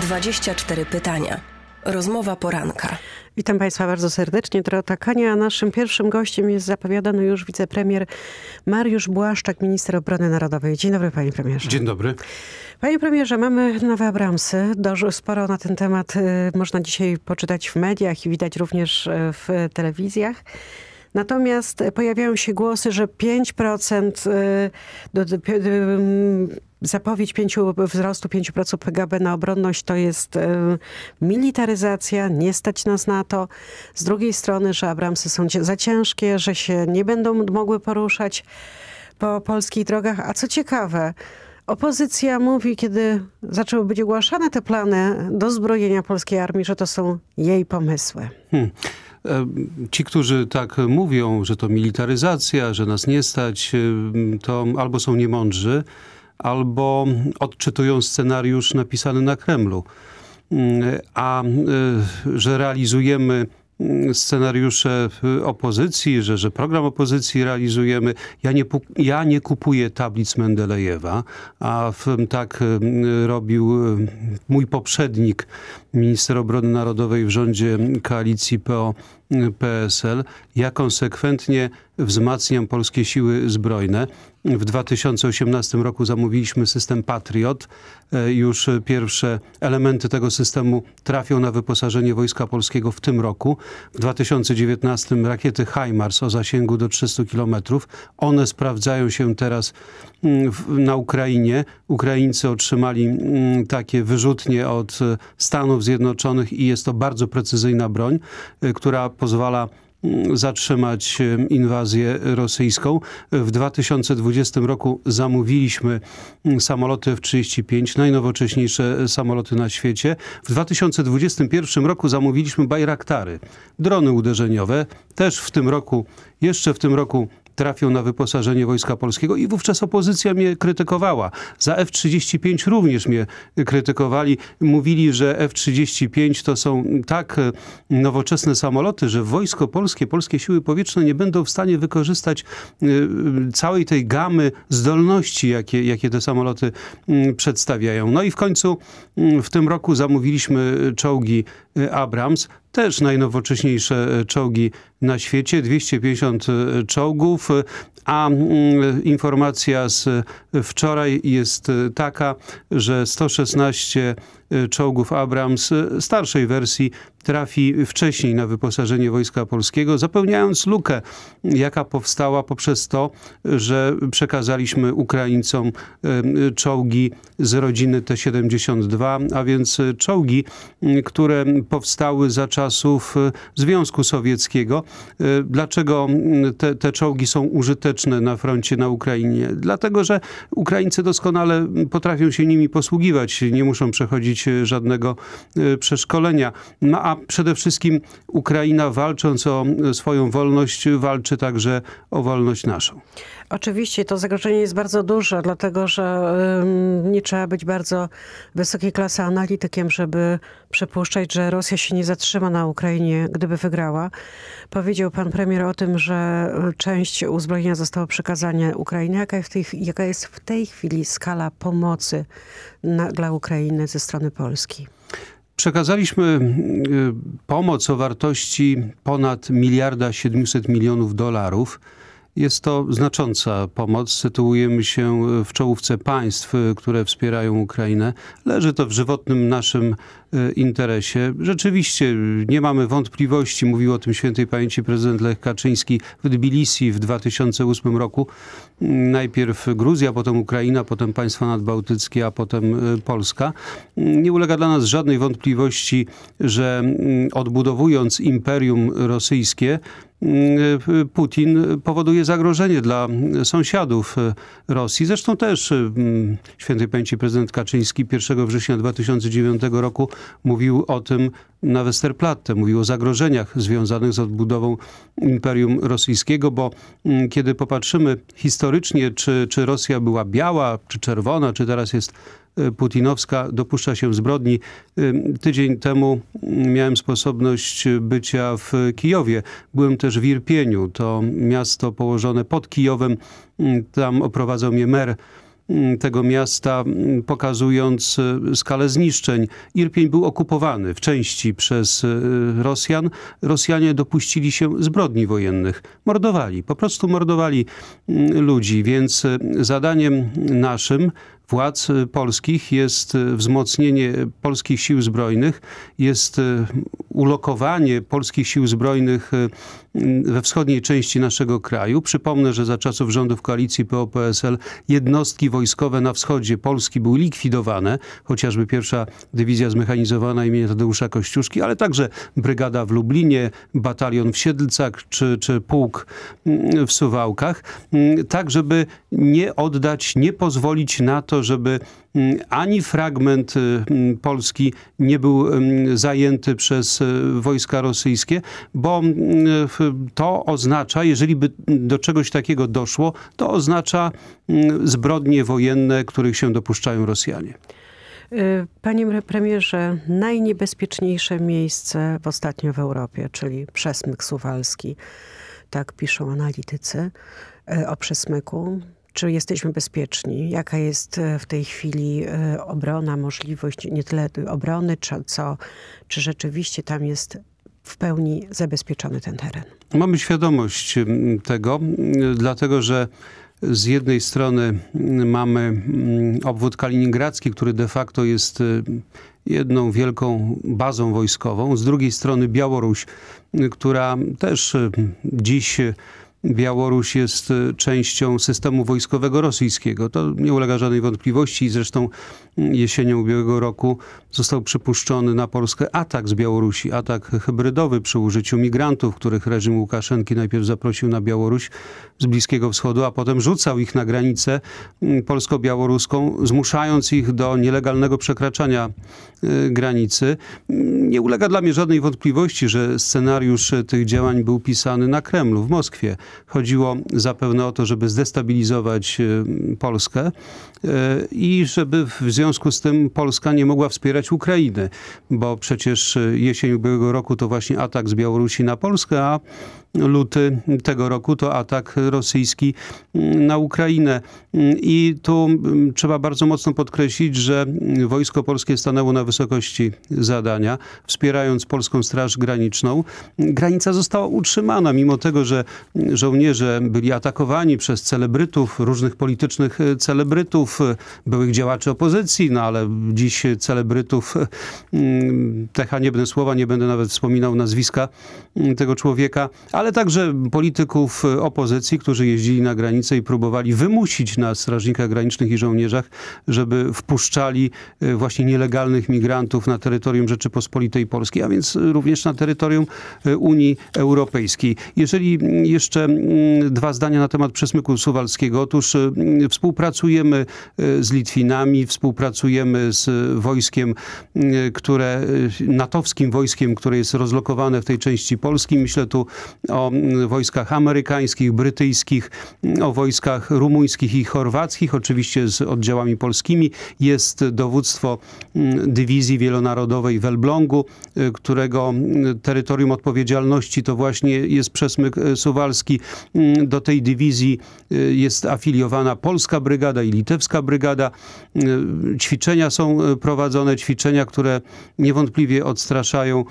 24 pytania. Rozmowa poranka. Witam Państwa bardzo serdecznie. Dorota Kania. Naszym pierwszym gościem jest zapowiadany już wicepremier Mariusz Błaszczak, minister obrony narodowej. Dzień dobry, panie premierze. Dzień dobry. Panie premierze, mamy nowe Abramsy. Sporo na ten temat y, można dzisiaj poczytać w mediach i widać również y, w telewizjach. Natomiast e, pojawiają się głosy, że 5% e, do, do, do, e, zapowiedź pięciu, wzrostu 5% PKB na obronność to jest militaryzacja, nie stać nas na to. Z drugiej strony, że Abramsy są za ciężkie, że się nie będą mogły poruszać po polskich drogach. A co ciekawe, opozycja mówi, kiedy zaczęły być ogłaszane te plany do zbrojenia polskiej armii, że to są jej pomysły. Hmm. Ci, którzy tak mówią, że to militaryzacja, że nas nie stać, to albo są niemądrzy, albo odczytują scenariusz napisany na Kremlu. A e, że realizujemy Mm, scenariusze opozycji, że, że program opozycji realizujemy. Ja nie, ja nie kupuję tablic Mendelejewa, a w, tak mm, robił mm, mój poprzednik, minister obrony narodowej w rządzie koalicji PO PSL. Ja konsekwentnie wzmacniam polskie siły zbrojne. W 2018 roku zamówiliśmy system Patriot. E, już pierwsze elementy tego systemu trafią na wyposażenie Wojska Polskiego w tym roku. W 2019 rakiety HIMARS o zasięgu do 300 km. One sprawdzają się teraz mm, na Ukrainie. Ukraińcy otrzymali mm, takie wyrzutnie od e, Stanów Zjednoczonych i jest to bardzo precyzyjna broń, e, która pozwala mm, zatrzymać inwazję rosyjską. W 2020 roku zamówiliśmy mm, samoloty F-35, najnowocześniejsze samoloty na świecie. W 2021 roku zamówiliśmy Bayraktary, drony uderzeniowe. Też w tym roku, jeszcze w tym roku trafią na wyposażenie Wojska Polskiego i wówczas opozycja mnie krytykowała. Za F-35 również mnie krytykowali. Mówili, że F-35 to są tak nowoczesne samoloty, że Wojsko Polskie, Polskie Siły Powietrzne nie będą w stanie wykorzystać y, całej tej gamy zdolności, jakie, jakie te samoloty mm, przedstawiają. No i w końcu mm, w tym roku zamówiliśmy czołgi y, Abrams też najnowocześniejsze e, czołgi na świecie, 250 e, czołgów, e, a mm, informacja z wczoraj jest taka, że 116 Y, czołgów Abrams y, starszej wersji trafi wcześniej na wyposażenie Wojska Polskiego, zapełniając lukę, jaka powstała poprzez to, że przekazaliśmy Ukraińcom y, czołgi z rodziny T-72, a więc czołgi, które powstały za czasów Związku Sowieckiego. Dlaczego te, te czołgi są użyteczne na froncie na Ukrainie? Dlatego, że Ukraińcy doskonale potrafią się nimi posługiwać, nie muszą przechodzić E, żadnego e, przeszkolenia. No a przede wszystkim Ukraina walcząc o e, swoją wolność, walczy także o wolność naszą. Oczywiście to zagrożenie jest bardzo duże, dlatego że nie trzeba być bardzo wysokiej klasy analitykiem, żeby przypuszczać, że Rosja się nie zatrzyma na Ukrainie, gdyby wygrała. Powiedział pan premier o tym, że e, część uzbrojenia została przekazana Ukrainie. Jaka, w tej, jaka jest w tej chwili skala pomocy na, dla Ukrainy ze strony Polski? Przekazaliśmy e, pomoc o wartości ponad miliarda 700 milionów dolarów jest to znacząca pomoc. Sytuujemy się w czołówce państw, które wspierają Ukrainę. Leży to w żywotnym naszym e, interesie. Rzeczywiście nie mamy wątpliwości, mówił o tym świętej pamięci prezydent Lech Kaczyński w Tbilisi w 2008 roku. Najpierw Gruzja, potem Ukraina, potem państwa nadbałtyckie, a potem e, Polska. Nie ulega dla nas żadnej wątpliwości, że mm, odbudowując imperium rosyjskie, Putin powoduje zagrożenie dla sąsiadów Rosji. Zresztą też mm, świętej pamięci prezydent Kaczyński 1 września 2009 roku mówił o tym na Westerplatte. Mówił o zagrożeniach związanych z odbudową Imperium Rosyjskiego, bo mm, kiedy popatrzymy historycznie, czy, czy Rosja była biała, czy czerwona, czy teraz jest putinowska dopuszcza się zbrodni. Tydzień temu miałem sposobność bycia w Kijowie. Byłem też w Irpieniu, to miasto położone pod Kijowem. Tam oprowadzał mnie mer tego miasta, pokazując y, skalę zniszczeń. Irpień był okupowany w części przez y, Rosjan. Rosjanie dopuścili się zbrodni wojennych. Mordowali, po prostu mordowali ludzi, więc y, zadaniem naszym władz y, polskich jest y, wzmocnienie polskich sił zbrojnych, jest y, ulokowanie polskich sił zbrojnych we wschodniej części naszego kraju. Przypomnę, że za czasów rządów koalicji PO-PSL jednostki wojskowe na wschodzie Polski były likwidowane, chociażby pierwsza dywizja zmechanizowana imienia Tadeusza Kościuszki, ale także brygada w Lublinie, batalion w Siedlcach czy, czy pułk mm, w Suwałkach, mm, tak żeby nie oddać, nie pozwolić na to, to, żeby mm, ani fragment y, mm, Polski nie był mm, zajęty przez y, wojska rosyjskie, bo to oznacza, jeżeli by do czegoś takiego doszło, to oznacza zbrodnie wojenne, których się dopuszczają Rosjanie. Y, panie premierze, najniebezpieczniejsze miejsce w ostatnio w Europie, czyli przesmyk suwalski, tak piszą analitycy o przesmyku. Czy jesteśmy bezpieczni? Jaka jest e, w tej chwili e, obrona, możliwość nie tyle obrony, czy, co czy rzeczywiście tam jest w pełni zabezpieczony ten teren? Mamy świadomość tego, dlatego że z jednej strony mamy obwód kaliningradzki, który de facto jest e, jedną wielką bazą wojskową, z drugiej strony Białoruś, która też dziś Białoruś jest y, częścią systemu wojskowego rosyjskiego. To nie ulega żadnej wątpliwości. Zresztą mm, jesienią ubiegłego roku został przypuszczony na Polskę atak z Białorusi, atak hybrydowy przy użyciu migrantów, których reżim Łukaszenki najpierw zaprosił na Białoruś z Bliskiego Wschodu, a potem rzucał ich na granicę mm, polsko-białoruską, zmuszając ich do nielegalnego przekraczania y, granicy. Mm, nie ulega dla mnie żadnej wątpliwości, że scenariusz y, tych działań był pisany na Kremlu w Moskwie. Chodziło zapewne o to, żeby zdestabilizować e, Polskę e, i żeby w związku z tym Polska nie mogła wspierać Ukrainy, bo przecież e, jesień ubiegłego roku to właśnie atak z Białorusi na Polskę, a luty tego roku to atak rosyjski mm, na Ukrainę. Mm, I tu mm, trzeba bardzo mocno podkreślić, że Wojsko Polskie stanęło na wysokości zadania, wspierając Polską Straż Graniczną. Granica została utrzymana, mimo tego, że żołnierze byli atakowani przez celebrytów, różnych politycznych e, celebrytów, e, byłych działaczy opozycji, no ale dziś celebrytów, e, te haniebne słowa, nie będę nawet wspominał nazwiska tego człowieka, ale ale także polityków y, opozycji, którzy jeździli na granicę i próbowali wymusić na strażnikach granicznych i żołnierzach, żeby wpuszczali y, właśnie nielegalnych migrantów na terytorium Rzeczypospolitej Polskiej, a więc y, również na terytorium Unii Europejskiej. Jeżeli mm, jeszcze mm, dwa zdania na temat przesmyku suwalskiego. Otóż mm, współpracujemy z Litwinami, współpracujemy z wojskiem, które natowskim wojskiem, które jest rozlokowane w tej części Polski. Myślę tu o mm, wojskach amerykańskich, brytyjskich, mm, o wojskach rumuńskich i chorwackich, oczywiście z oddziałami polskimi. Jest dowództwo mm, dywizji wielonarodowej w Elblągu, y, którego terytorium odpowiedzialności to właśnie jest przesmyk y, suwalski. Do tej dywizji y, jest afiliowana polska brygada i litewska brygada. Ćwiczenia są prowadzone, ćwiczenia, które niewątpliwie odstraszają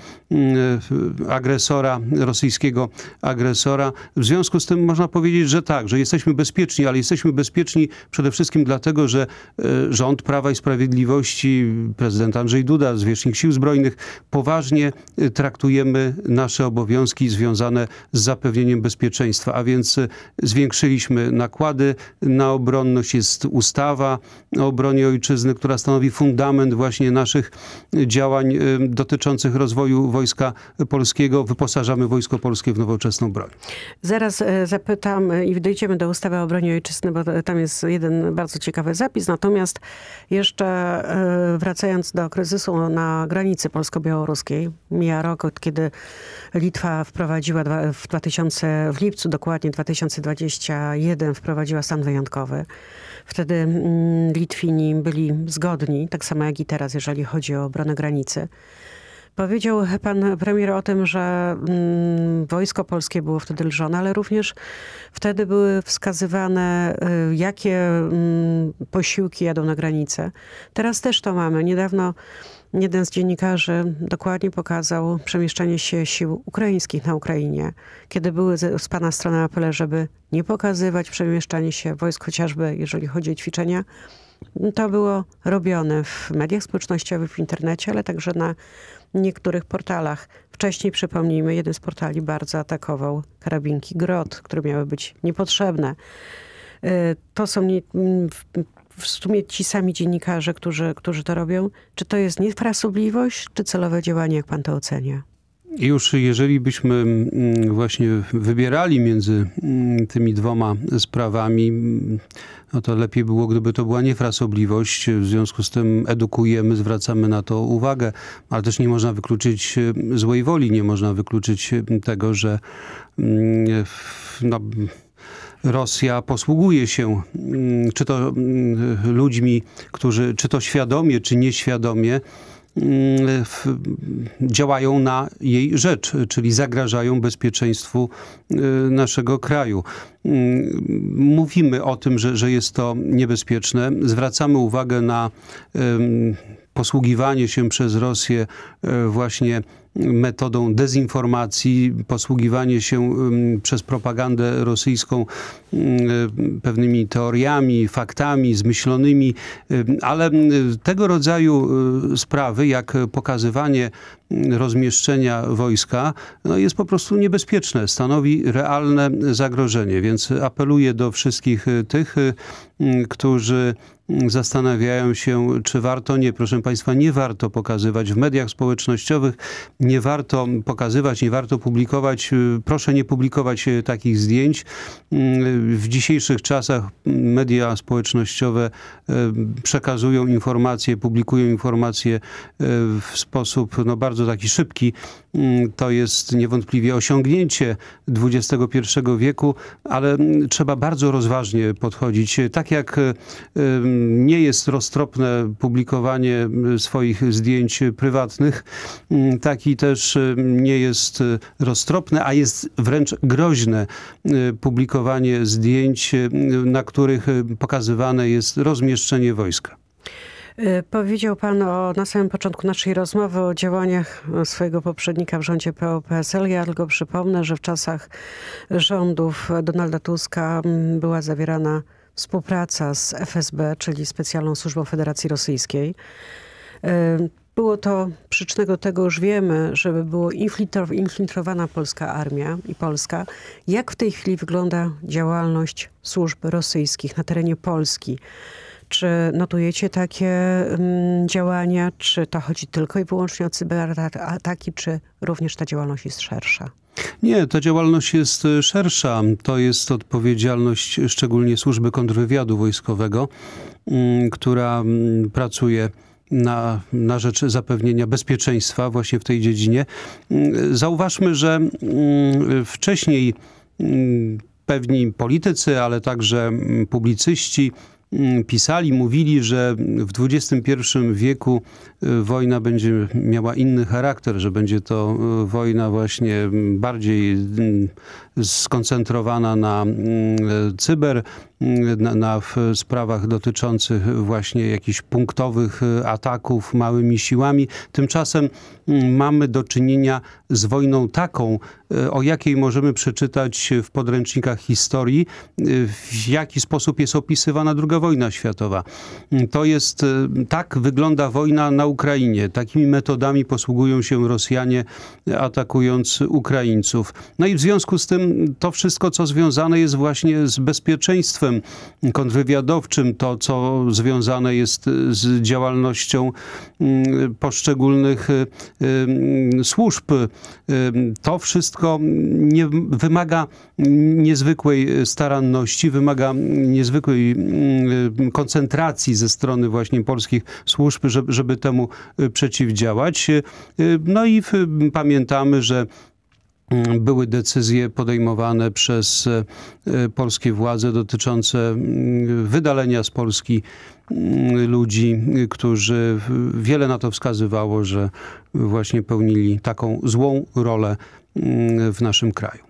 agresora rosyjskiego agresora. W związku z tym można powiedzieć, że tak, że jesteśmy bezpieczni, ale jesteśmy bezpieczni przede wszystkim dlatego, że e, rząd Prawa i Sprawiedliwości, prezydent Andrzej Duda, zwierzchnik Sił Zbrojnych, poważnie e, traktujemy nasze obowiązki związane z zapewnieniem bezpieczeństwa, a więc e, zwiększyliśmy nakłady na obronność, jest ustawa o obronie ojczyzny, która stanowi fundament właśnie naszych działań dotyczących rozwoju Wojska Polskiego. Wyposażamy Wojsko Polskie w nowoczesne nowoczesną broń. Zaraz e, zapytam e, i dojdziemy do ustawy o broni ojczyzny, bo tam jest jeden bardzo ciekawy zapis. Natomiast jeszcze e, wracając do kryzysu na granicy polsko-białoruskiej, mija rok od kiedy Litwa wprowadziła w, 2000, w lipcu dokładnie 2021 wprowadziła stan wyjątkowy. Wtedy mm, Litwini byli zgodni, tak samo jak i teraz, jeżeli chodzi o obronę granicy. Powiedział pan premier o tym, że mm, wojsko polskie było wtedy lżone, ale również wtedy były wskazywane, y, jakie mm, posiłki jadą na granicę. Teraz też to mamy. Niedawno jeden z dziennikarzy dokładnie pokazał przemieszczanie się sił ukraińskich na Ukrainie, kiedy były z pana strony apele, żeby nie pokazywać przemieszczanie się wojsk, chociażby jeżeli chodzi o ćwiczenia to było robione w mediach społecznościowych, w internecie, ale także na niektórych portalach. Wcześniej, przypomnijmy, jeden z portali bardzo atakował karabinki GROT, które miały być niepotrzebne. Y, to są nie, w sumie ci sami dziennikarze, którzy, którzy to robią. Czy to jest niefrasobliwość, czy celowe działanie, jak pan to ocenia? Już jeżeli byśmy właśnie wybierali między tymi dwoma sprawami, no to lepiej było, gdyby to była niefrasobliwość. W związku z tym edukujemy, zwracamy na to uwagę, ale też nie można wykluczyć e, złej woli, nie można wykluczyć e, tego, że mm, no, Rosja posługuje się, mm, czy to mm, ludźmi, którzy, czy to świadomie, czy nieświadomie, Mm, działają na jej rzecz, czyli zagrażają bezpieczeństwu y, naszego kraju. Mm, mówimy o tym, że, że jest to niebezpieczne. Zwracamy uwagę na posługiwanie się przez Rosję e, właśnie metodą dezinformacji, posługiwanie się przez propagandę rosyjską pewnymi teoriami, faktami zmyślonymi, ale y, tego rodzaju y, sprawy, jak pokazywanie rozmieszczenia wojska no jest po prostu niebezpieczne, stanowi realne zagrożenie, więc apeluję do wszystkich y, tych, y, mm, którzy mm, zastanawiają się, czy warto, nie. Proszę Państwa, nie warto pokazywać w mediach społecznościowych, nie warto pokazywać, nie warto publikować. Y, proszę nie publikować takich zdjęć. Mm, w dzisiejszych czasach media społecznościowe przekazują informacje, publikują informacje w sposób no, bardzo bardzo taki szybki. Mm, to jest niewątpliwie osiągnięcie XXI wieku, ale mm, trzeba bardzo rozważnie podchodzić. Tak jak e, nie jest roztropne publikowanie mm, swoich zdjęć prywatnych, taki też e, nie jest roztropne, a jest wręcz groźne e, publikowanie zdjęć, na których pokazywane jest rozmieszczenie wojska. Y, powiedział Pan o, na samym początku naszej rozmowy o działaniach e, swojego poprzednika w rządzie PO-PSL. Ja tylko przypomnę, że w czasach rządów Donalda Tuska była zawierana współpraca z FSB, czyli Specjalną Służbą Federacji Rosyjskiej. Y, było to przyczynek do tego, już wiemy, żeby była infiltrowana polska armia i Polska. Jak w tej chwili wygląda działalność służb rosyjskich na terenie Polski? Czy notujecie takie mm, działania? Czy to chodzi tylko i wyłącznie o cyberataki, czy również ta działalność jest szersza? Nie, ta działalność jest y, szersza. To jest odpowiedzialność szczególnie służby kontrwywiadu wojskowego, mm, która mm, pracuje na, na rzecz zapewnienia bezpieczeństwa właśnie w tej dziedzinie. Zauważmy, że wcześniej pewni politycy, ale także publicyści, Mm, pisali, mówili, że w XXI wieku y, wojna będzie miała inny charakter, że będzie to y, wojna właśnie mm, bardziej mm, skoncentrowana na y, cyber Mm, na, na sprawach dotyczących właśnie jakichś punktowych y, ataków małymi siłami. Tymczasem mm, mamy do czynienia z wojną taką, y, o jakiej możemy przeczytać w podręcznikach historii, y, w jaki sposób jest opisywana II wojna światowa. Mm, to jest, tak wygląda wojna na Ukrainie. Takimi metodami posługują się Rosjanie, atakując Ukraińców. No i w związku z tym to wszystko, co związane jest właśnie z bezpieczeństwem śledztwem kontrwywiadowczym, to co związane jest z działalnością mm, poszczególnych y, y, służb. Y, to wszystko nie wymaga niezwykłej staranności, wymaga niezwykłej mm, koncentracji ze strony właśnie polskich służb, żeby temu przeciwdziałać. No i pamiętamy, że Mm, były decyzje podejmowane przez e, polskie władze dotyczące mm, wydalenia z Polski mm, ludzi, którzy wiele na to wskazywało, że właśnie pełnili taką złą rolę w naszym kraju.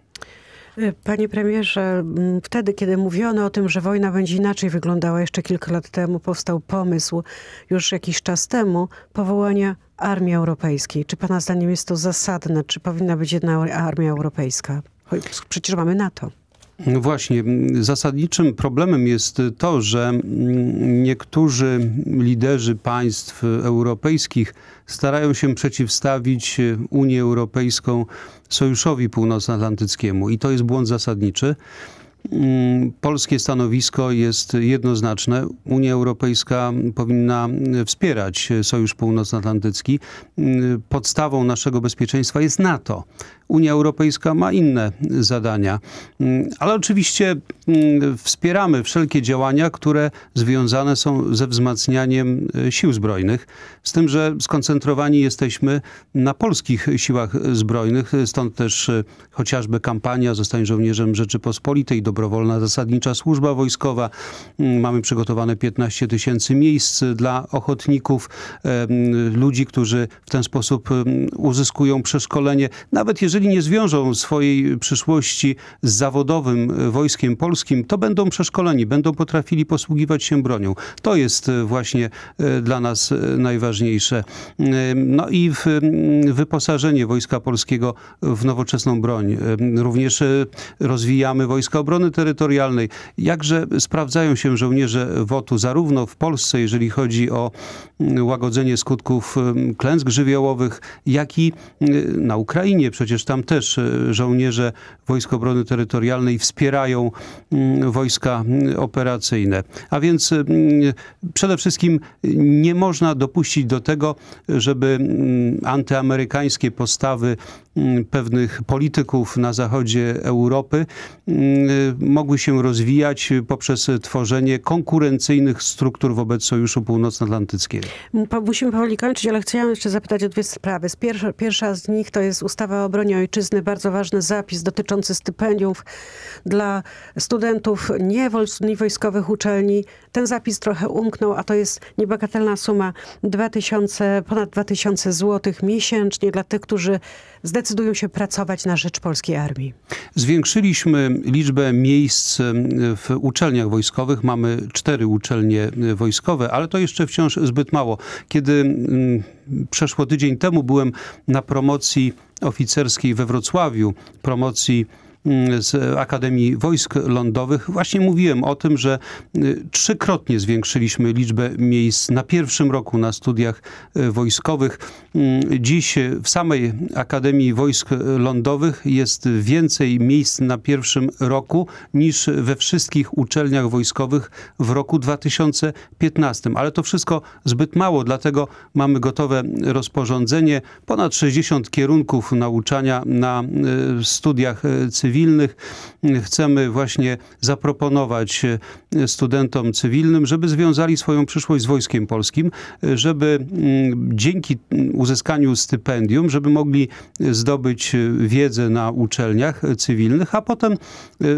E, panie premierze, wtedy, kiedy mówiono o tym, że wojna będzie inaczej wyglądała jeszcze kilka lat temu, powstał pomysł już jakiś czas temu powołania armii europejskiej. Czy Pana zdaniem jest to zasadne? Czy powinna być jedna armia europejska? Przecież mamy NATO. Właśnie, zasadniczym problemem jest to, że niektórzy liderzy państw europejskich starają się przeciwstawić Unię Europejską Sojuszowi Północnoatlantyckiemu i to jest błąd zasadniczy. Mm, polskie stanowisko jest jednoznaczne. Unia Europejska powinna wspierać Sojusz Północnoatlantycki. Mm, podstawą naszego bezpieczeństwa jest NATO. Unia Europejska ma inne zadania. Mm, ale oczywiście wspieramy wszelkie działania, które związane są ze wzmacnianiem e, sił zbrojnych, z tym, że skoncentrowani jesteśmy na polskich siłach zbrojnych, stąd też e, chociażby kampania Zostań żołnierzem Rzeczypospolitej do dobrowolna zasadnicza służba wojskowa. Mm, mamy przygotowane 15 tysięcy miejsc dla ochotników, ludzi, którzy w ten sposób uzyskują przeszkolenie. Nawet jeżeli nie zwiążą swojej przyszłości z zawodowym e, wojskiem polskim, to będą przeszkoleni, będą potrafili posługiwać się bronią. To jest e, właśnie e, dla nas najważniejsze. No i wyposażenie Wojska Polskiego w nowoczesną broń. Również rozwijamy Wojska Obrony obrony terytorialnej. Jakże sprawdzają się żołnierze WOTU zarówno w Polsce, jeżeli chodzi o mm, łagodzenie skutków mm, klęsk żywiołowych, jak i mm, na Ukrainie. Przecież tam też e, żołnierze Wojsk Obrony Terytorialnej wspierają wojska operacyjne. A więc przede wszystkim nie można dopuścić do tego, żeby antyamerykańskie postawy pewnych polityków na zachodzie Europy mogły się rozwijać poprzez tworzenie konkurencyjnych struktur wobec Sojuszu Północnoatlantyckiego. Musimy powoli kończyć, ale chciałam jeszcze zapytać o dwie sprawy. Pierwsza, pierwsza z nich to jest ustawa o obronie ojczyzny, bardzo ważny zapis dotyczący stypendiów dla studentów niewojskowych uczelni. Ten zapis trochę umknął, a to jest niebagatelna suma 2000, ponad 2000 zł miesięcznie dla tych, którzy zdecydują się pracować na rzecz polskiej armii? Zwiększyliśmy liczbę miejsc e, w uczelniach wojskowych. Mamy cztery uczelnie e, wojskowe, ale to jeszcze wciąż zbyt mało. Kiedy przeszło tydzień temu byłem na promocji oficerskiej we Wrocławiu, promocji Mm, z Akademii Wojsk Lądowych, właśnie mówiłem o tym, że y, trzykrotnie zwiększyliśmy liczbę miejsc na pierwszym roku na studiach y, wojskowych. Mm, dziś y, w samej Akademii Wojsk Lądowych jest więcej miejsc na pierwszym roku niż we wszystkich uczelniach wojskowych w roku 2015. Ale to wszystko zbyt mało, dlatego mamy gotowe rozporządzenie. Ponad 60 kierunków nauczania na studiach cywilnych cywilnych. Chcemy właśnie zaproponować e, studentom cywilnym, żeby związali swoją przyszłość z Wojskiem Polskim, e, żeby mm, dzięki mm, uzyskaniu stypendium, żeby mogli zdobyć e, wiedzę na uczelniach cywilnych, a potem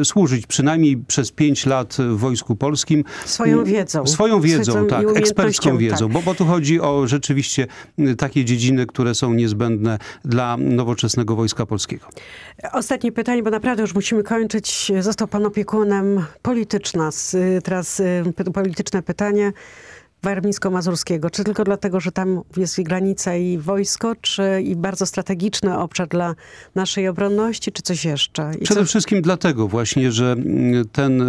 służyć przynajmniej przez pięć lat w Wojsku Polskim. Swoją mm, wiedzą. Swoją wiedzą, Swoją tak, ekspercką tak. wiedzą, tak. Bo, bo tu chodzi o rzeczywiście takie dziedziny, które są niezbędne dla nowoczesnego Wojska Polskiego. Ostatnie pytanie, bo na naprawdę już musimy kończyć. Został pan opiekunem polityczna. Teraz y, polityczne pytanie. Warmińsko-Mazurskiego? Czy tylko dlatego, że tam jest i granica i wojsko, czy i bardzo strategiczny obszar dla naszej obronności, czy coś jeszcze? I Przede co... wszystkim dlatego właśnie, że mm, ten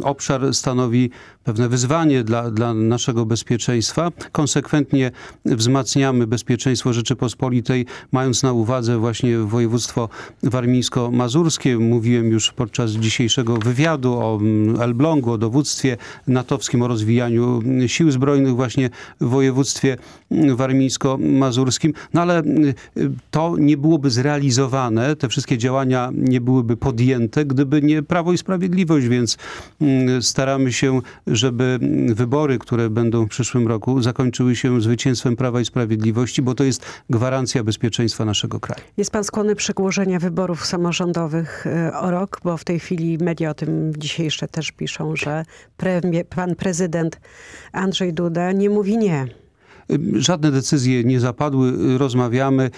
y, obszar stanowi pewne wyzwanie dla, dla naszego bezpieczeństwa. Konsekwentnie wzmacniamy bezpieczeństwo Rzeczypospolitej, mając na uwadze właśnie województwo warmińsko-mazurskie. Mówiłem już podczas dzisiejszego wywiadu o mm, Elblągu, o dowództwie natowskim, o rozwijaniu mm, sił zbrojnych właśnie w województwie mm, warmińsko-mazurskim. No ale to nie byłoby zrealizowane, te wszystkie działania nie byłyby podjęte, gdyby nie Prawo i Sprawiedliwość, więc staramy się żeby wybory, które będą w przyszłym roku, zakończyły się zwycięstwem Prawa i Sprawiedliwości, bo to jest gwarancja bezpieczeństwa naszego kraju. Jest pan skłonny przedłożenia wyborów samorządowych e, o rok, bo w tej chwili media o tym dzisiaj jeszcze też piszą, że pan prezydent Andrzej Duda nie mówi nie. Żadne decyzje nie zapadły, rozmawiamy.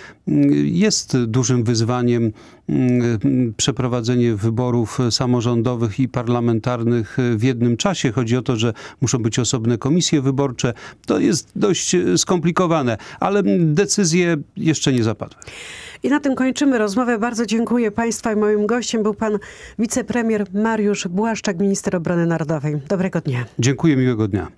Jest dużym wyzwaniem mm, przeprowadzenie wyborów samorządowych i parlamentarnych w jednym czasie. Chodzi o to, że muszą być osobne komisje wyborcze. To jest dość skomplikowane, ale decyzje jeszcze nie zapadły. I na tym kończymy rozmowę. Bardzo dziękuję Państwu i moim gościem był pan wicepremier Mariusz Błaszczak, minister obrony narodowej. Dobrego dnia. Dziękuję, miłego dnia.